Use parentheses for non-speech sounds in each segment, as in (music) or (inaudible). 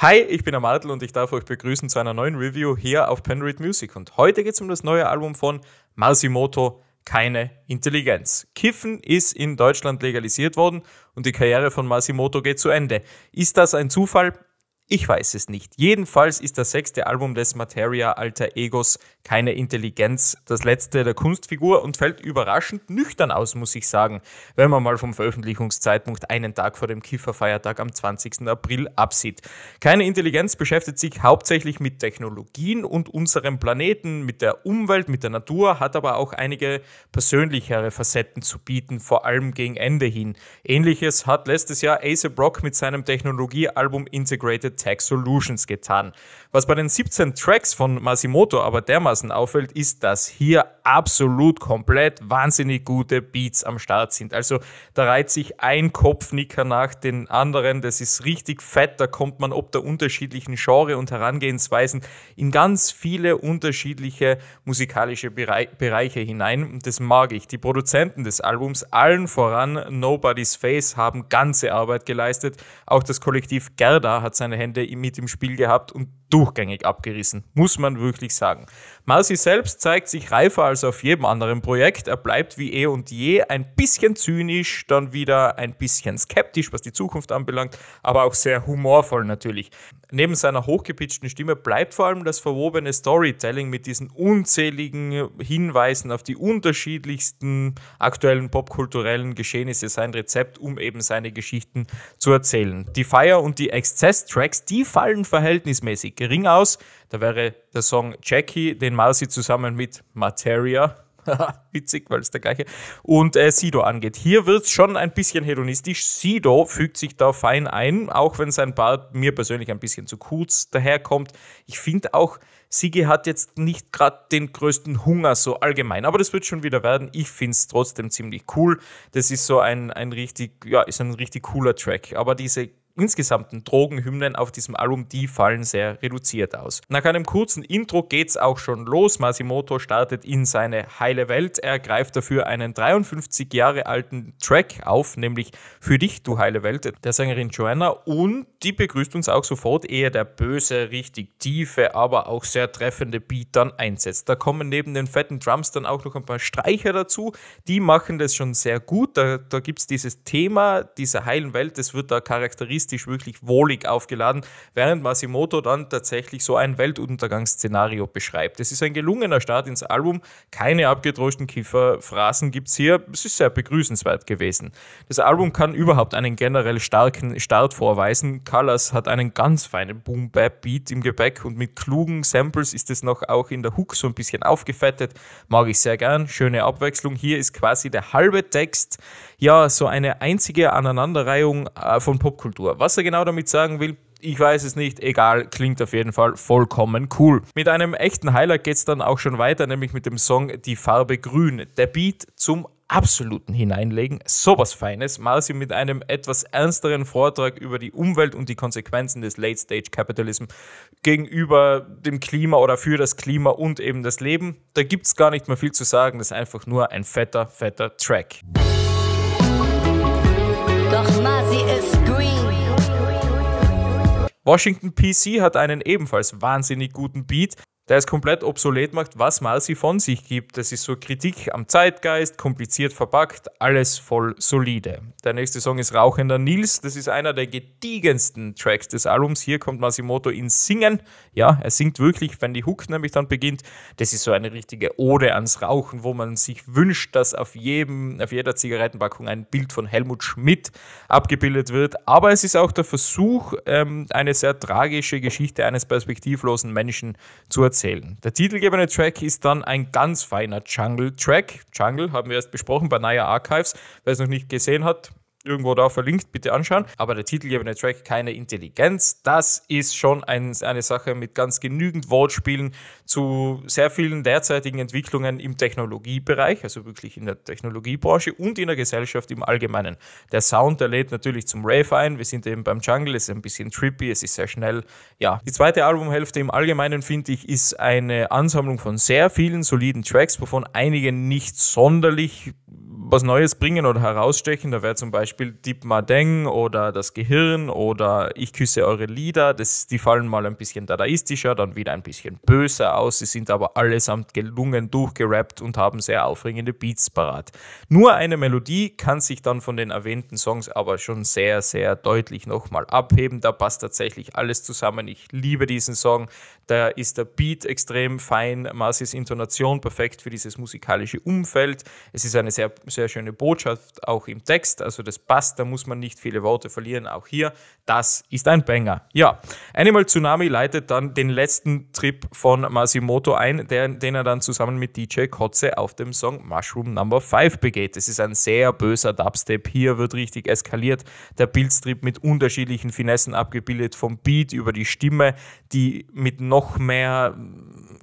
Hi, ich bin Amadl und ich darf euch begrüßen zu einer neuen Review hier auf Penread Music. Und heute geht es um das neue Album von Masimoto, Keine Intelligenz. Kiffen ist in Deutschland legalisiert worden und die Karriere von Masimoto geht zu Ende. Ist das ein Zufall? Ich weiß es nicht. Jedenfalls ist das sechste Album des Materia Alter Egos keine Intelligenz, das letzte der Kunstfigur und fällt überraschend nüchtern aus, muss ich sagen, wenn man mal vom Veröffentlichungszeitpunkt einen Tag vor dem Kifferfeiertag am 20. April absieht. Keine Intelligenz beschäftigt sich hauptsächlich mit Technologien und unserem Planeten, mit der Umwelt, mit der Natur, hat aber auch einige persönlichere Facetten zu bieten, vor allem gegen Ende hin. Ähnliches hat letztes Jahr Ace Brock mit seinem Technologiealbum Integrated Tech Solutions getan. Was bei den 17 Tracks von Masimoto aber dermaßen auffällt, ist, dass hier absolut komplett wahnsinnig gute Beats am Start sind. Also da reiht sich ein Kopfnicker nach den anderen. Das ist richtig fett. Da kommt man ob der unterschiedlichen Genre und Herangehensweisen in ganz viele unterschiedliche musikalische Berei Bereiche hinein. Und das mag ich. Die Produzenten des Albums, allen voran Nobody's Face, haben ganze Arbeit geleistet. Auch das Kollektiv Gerda hat seine Hände Wochenende mit im Spiel gehabt und durchgängig abgerissen, muss man wirklich sagen. Marcy selbst zeigt sich reifer als auf jedem anderen Projekt. Er bleibt wie eh und je ein bisschen zynisch, dann wieder ein bisschen skeptisch, was die Zukunft anbelangt, aber auch sehr humorvoll natürlich. Neben seiner hochgepitchten Stimme bleibt vor allem das verwobene Storytelling mit diesen unzähligen Hinweisen auf die unterschiedlichsten aktuellen popkulturellen Geschehnisse sein Rezept, um eben seine Geschichten zu erzählen. Die Fire und die Exzess-Tracks Tracks, die fallen verhältnismäßig gering aus. Da wäre der Song Jackie, den Marcy zusammen mit Materia, (laughs) witzig, weil es der gleiche, und äh, Sido angeht. Hier wird es schon ein bisschen hedonistisch. Sido fügt sich da fein ein, auch wenn sein Bart mir persönlich ein bisschen zu kurz daherkommt. Ich finde auch, Sigi hat jetzt nicht gerade den größten Hunger so allgemein, aber das wird schon wieder werden. Ich finde es trotzdem ziemlich cool. Das ist so ein, ein richtig, ja, ist ein richtig cooler Track. Aber diese insgesamten Drogenhymnen auf diesem Album, die fallen sehr reduziert aus. Nach einem kurzen Intro geht's auch schon los. Masimoto startet in seine heile Welt. Er greift dafür einen 53 Jahre alten Track auf, nämlich Für dich, du heile Welt, der Sängerin Joanna. Und die begrüßt uns auch sofort, ehe der böse, richtig tiefe, aber auch sehr treffende Beat dann einsetzt. Da kommen neben den fetten Drums dann auch noch ein paar Streicher dazu. Die machen das schon sehr gut. Da, da gibt's dieses Thema dieser heilen Welt. Das wird da charakteristisch stilistisch wirklich wohlig aufgeladen, während Masimoto dann tatsächlich so ein Weltuntergangsszenario beschreibt. Es ist ein gelungener Start ins Album, keine abgedroschten Kieferphrasen gibt es hier, es ist sehr begrüßenswert gewesen. Das Album kann überhaupt einen generell starken Start vorweisen. Colors hat einen ganz feinen Boom-Bap-Beat im Gepäck und mit klugen Samples ist es noch auch in der Hook so ein bisschen aufgefettet. Mag ich sehr gern, schöne Abwechslung. Hier ist quasi der halbe Text, ja, so eine einzige Aneinanderreihung äh, von Popkultur. Was er genau damit sagen will, ich weiß es nicht, egal, klingt auf jeden Fall vollkommen cool. Mit einem echten Highlight geht es dann auch schon weiter, nämlich mit dem Song Die Farbe Grün. Der Beat zum absoluten Hineinlegen, sowas Feines. Marcy mit einem etwas ernsteren Vortrag über die Umwelt und die Konsequenzen des Late Stage Capitalism gegenüber dem Klima oder für das Klima und eben das Leben. Da gibt es gar nicht mehr viel zu sagen, das ist einfach nur ein fetter, fetter Track. Musik Washington PC hat einen ebenfalls wahnsinnig guten Beat der es komplett obsolet macht, was Marcy von sich gibt. Das ist so Kritik am Zeitgeist, kompliziert verpackt, alles voll solide. Der nächste Song ist Rauchender Nils. Das ist einer der gediegensten Tracks des Albums. Hier kommt Masimoto ins Singen. Ja, er singt wirklich, wenn die Hook nämlich dann beginnt. Das ist so eine richtige Ode ans Rauchen, wo man sich wünscht, dass auf, jedem, auf jeder Zigarettenpackung ein Bild von Helmut Schmidt abgebildet wird. Aber es ist auch der Versuch, ähm, eine sehr tragische Geschichte eines perspektivlosen Menschen zu erzählen erzählen. Der titelgebende Track ist dann ein ganz feiner Jungle-Track. Jungle haben wir erst besprochen bei Naya Archives. Wer es noch nicht gesehen hat, irgendwo da verlinkt, bitte anschauen. Aber der titelgebende Track, keine Intelligenz, das ist schon ein, eine Sache mit ganz genügend Wortspielen zu sehr vielen derzeitigen Entwicklungen im Technologiebereich, also wirklich in der Technologiebranche und in der Gesellschaft im Allgemeinen. Der Sound, der lädt natürlich zum Rave ein. Wir sind eben beim Jungle, es ist ein bisschen trippy, es ist sehr schnell. Ja, die zweite Albumhälfte im Allgemeinen, finde ich, ist eine Ansammlung von sehr vielen soliden Tracks, wovon einige nicht sonderlich was Neues bringen oder herausstechen. Da wäre zum Beispiel Deep Madeng oder das Gehirn oder Ich küsse eure Lieder. Das, die fallen mal ein bisschen dadaistischer, dann wieder ein bisschen böser aus. Sie sind aber allesamt gelungen durchgerappt und haben sehr aufregende Beats parat. Nur eine Melodie kann sich dann von den erwähnten Songs aber schon sehr, sehr deutlich nochmal abheben. Da passt tatsächlich alles zusammen. Ich liebe diesen Song. Da ist der Beat extrem fein. Marcis Intonation perfekt für dieses musikalische Umfeld. Es ist eine sehr, sehr sehr schöne Botschaft auch im Text. Also das passt, da muss man nicht viele Worte verlieren. Auch hier, das ist ein Banger. Ja, Animal Tsunami leitet dann den letzten Trip von Masimoto ein, der, den er dann zusammen mit DJ Kotze auf dem Song Mushroom Number 5 begeht. Das ist ein sehr böser Dubstep. Hier wird richtig eskaliert. Der Bildstrip mit unterschiedlichen Finessen abgebildet, vom Beat über die Stimme, die mit noch mehr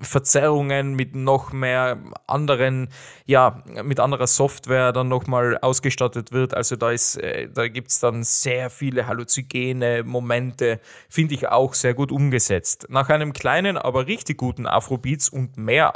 Verzerrungen, mit noch mehr anderen, ja, mit anderer Software er dann nochmal ausgestattet wird. Also da, äh, da gibt es dann sehr viele halluzigene Momente, finde ich auch sehr gut umgesetzt. Nach einem kleinen, aber richtig guten Afrobeats und mehr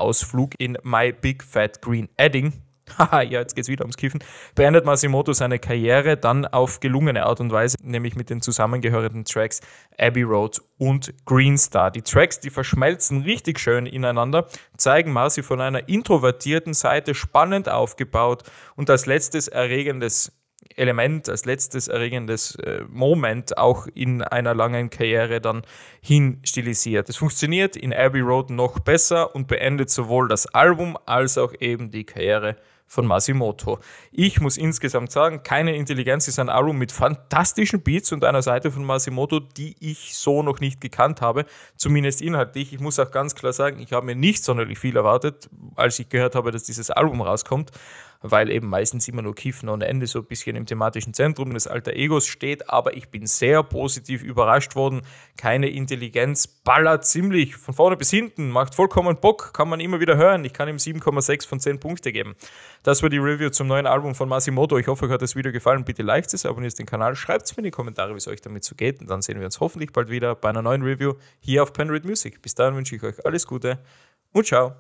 in My Big Fat Green Adding haha, ja, jetzt geht's wieder ums Kiffen, beendet Masimoto seine Karriere dann auf gelungene Art und Weise, nämlich mit den zusammengehörenden Tracks Abbey Road und Green Star. Die Tracks, die verschmelzen richtig schön ineinander, zeigen Masi von einer introvertierten Seite spannend aufgebaut und als letztes erregendes Element, als letztes erregendes äh, Moment auch in einer langen Karriere dann hinstilisiert. Es funktioniert in Abbey Road noch besser und beendet sowohl das Album als auch eben die Karriere von Masimoto. Ich muss insgesamt sagen, keine Intelligenz ist ein Album mit fantastischen Beats und einer Seite von Masimoto, die ich so noch nicht gekannt habe, zumindest inhaltlich. Ich muss auch ganz klar sagen, ich habe mir nicht sonderlich viel erwartet, als ich gehört habe, dass dieses Album rauskommt weil eben meistens immer nur Kiffen ohne Ende so ein bisschen im thematischen Zentrum des alter Egos steht. Aber ich bin sehr positiv überrascht worden. Keine Intelligenz ballert ziemlich von vorne bis hinten, macht vollkommen Bock, kann man immer wieder hören. Ich kann ihm 7,6 von 10 Punkte geben. Das war die Review zum neuen Album von Masimoto. Ich hoffe, euch hat das Video gefallen. Bitte liked es, abonniert den Kanal, schreibt es mir in die Kommentare, wie es euch damit so geht. Und dann sehen wir uns hoffentlich bald wieder bei einer neuen Review hier auf Penrith Music. Bis dahin wünsche ich euch alles Gute und ciao.